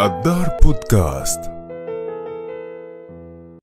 الدار بودكاست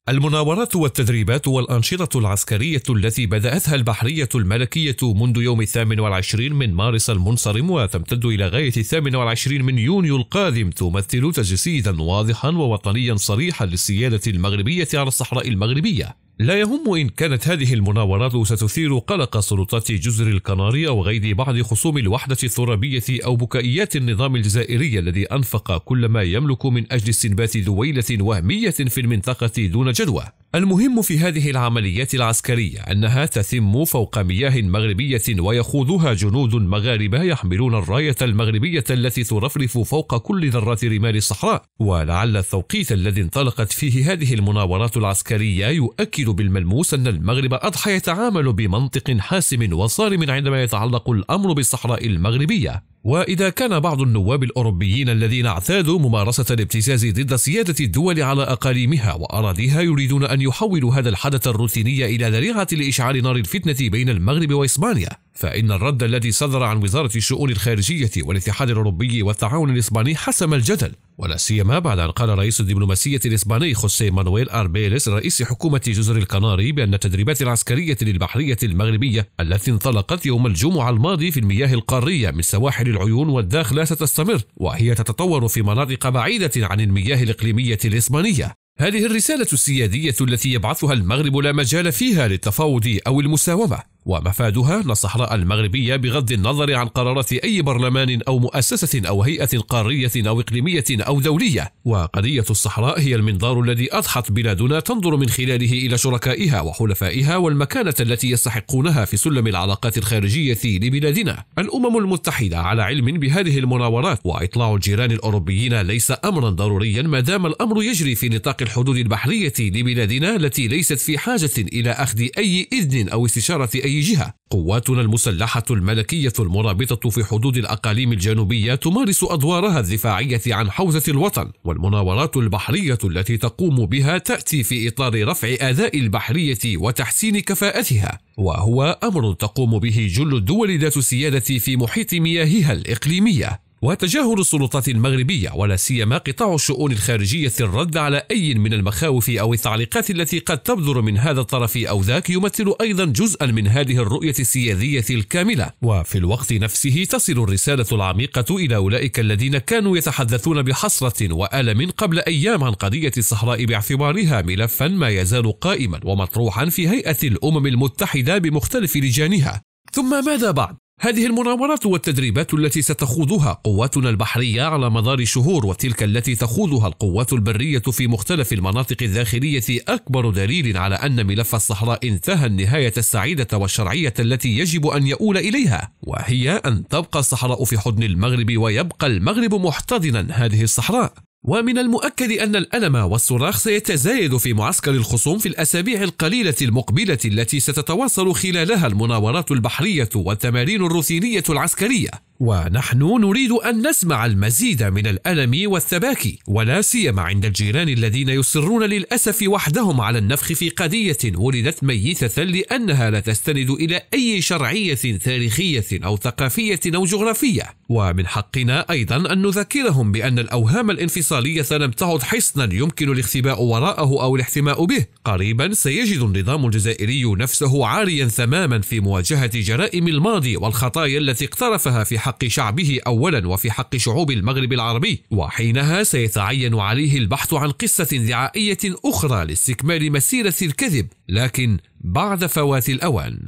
المناورات والتدريبات والأنشطة العسكرية التي بدأتها البحرية الملكية منذ يوم الثامن والعشرين من مارس المنصرم وتمتد إلى غاية الثامن والعشرين من يونيو القادم تمثل تجسيدا واضحا ووطنيا صريحا للسيادة المغربية على الصحراء المغربية لا يهم إن كانت هذه المناورات ستثير قلق سلطات جزر الكنارية وغير بعض خصوم الوحدة الترابية أو بكائيات النظام الجزائري الذي أنفق كل ما يملك من أجل استنبات ذويلة وهمية في المنطقة دون جدوى. المهم في هذه العمليات العسكرية أنها تتم فوق مياه مغربية ويخوضها جنود مغاربة يحملون الراية المغربية التي ترفرف فوق كل ذرات رمال الصحراء، ولعل التوقيت الذي انطلقت فيه هذه المناورات العسكرية يؤكد يؤكد بالملموس أن المغرب أضحى يتعامل بمنطق حاسم وصارم عندما يتعلق الأمر بالصحراء المغربية وإذا كان بعض النواب الأوروبيين الذين اعتادوا ممارسة الابتزاز ضد سيادة الدول على أقاليمها وأراضيها يريدون أن يحولوا هذا الحدث الروتيني إلى ذريعة لإشعال نار الفتنة بين المغرب وإسبانيا فإن الرد الذي صدر عن وزارة الشؤون الخارجية والاتحاد الأوروبي والتعاون الإسباني حسم الجدل ولا سيما بعد أن قال رئيس الدبلوماسية الإسباني خوسيه مانويل أربيلس رئيس حكومة جزر القناري بأن التدريبات العسكرية للبحرية المغربية التي انطلقت يوم الجمعة الماضي في المياه القارية من سواحل العيون والداخلة ستستمر وهي تتطور في مناطق بعيدة عن المياه الإقليمية الإسبانية هذه الرسالة السيادية التي يبعثها المغرب لا مجال فيها للتفاوض أو المساومة ومفادها أن الصحراء المغربية بغض النظر عن قرارات أي برلمان أو مؤسسة أو هيئة قارية أو إقليمية أو دولية وقضية الصحراء هي المنظار الذي أضحت بلادنا تنظر من خلاله إلى شركائها وحلفائها والمكانة التي يستحقونها في سلم العلاقات الخارجية لبلادنا الأمم المتحدة على علم بهذه المناورات وإطلاع الجيران الأوروبيين ليس أمرا ضروريا ما دام الأمر يجري في نطاق الحدود البحرية لبلادنا التي ليست في حاجة إلى أخذ أي إذن أو استشارة أي أي جهة قواتنا المسلحة الملكية المرابطة في حدود الأقاليم الجنوبية تمارس أدوارها الدفاعية عن حوزة الوطن والمناورات البحرية التي تقوم بها تأتي في إطار رفع أداء البحرية وتحسين كفاءتها وهو أمر تقوم به جل الدول ذات السيادة في محيط مياهها الإقليمية وتجاهل السلطات المغربية ولا سيما قطاع الشؤون الخارجية الرد على أي من المخاوف أو التعليقات التي قد تبذر من هذا الطرف أو ذاك يمثل أيضا جزءا من هذه الرؤية السيادية الكاملة وفي الوقت نفسه تصل الرسالة العميقة إلى أولئك الذين كانوا يتحدثون بحسرة وألم قبل أيام عن قضية الصحراء باعتبارها ملفا ما يزال قائما ومطروحا في هيئة الأمم المتحدة بمختلف لجانها ثم ماذا بعد؟ هذه المناورات والتدريبات التي ستخوضها قواتنا البحرية على مدار شهور وتلك التي تخوضها القوات البرية في مختلف المناطق الداخلية أكبر دليل على أن ملف الصحراء انتهى النهاية السعيدة والشرعية التي يجب أن يؤول إليها وهي أن تبقى الصحراء في حضن المغرب ويبقى المغرب محتضنا هذه الصحراء ومن المؤكد أن الألم والصراخ سيتزايد في معسكر الخصوم في الأسابيع القليلة المقبلة التي ستتواصل خلالها المناورات البحرية والتمارين الروتينية العسكرية ونحن نريد أن نسمع المزيد من الألم والثباكي ولا سيما عند الجيران الذين يصرون للأسف وحدهم على النفخ في قضية ولدت ميتة لأنها لا تستند إلى أي شرعية تاريخية أو ثقافية أو جغرافية ومن حقنا أيضا أن نذكرهم بأن الأوهام الانفصالية لم تعد حصنا يمكن الاختباء وراءه أو الاحتماء به قريبا سيجد النظام الجزائري نفسه عاريا تماما في مواجهة جرائم الماضي والخطايا التي اقترفها في حق شعبه أولا وفي حق شعوب المغرب العربي وحينها سيتعين عليه البحث عن قصة دعائية أخرى لاستكمال مسيرة الكذب لكن بعد فوات الأوان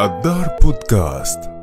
الدار بودكاست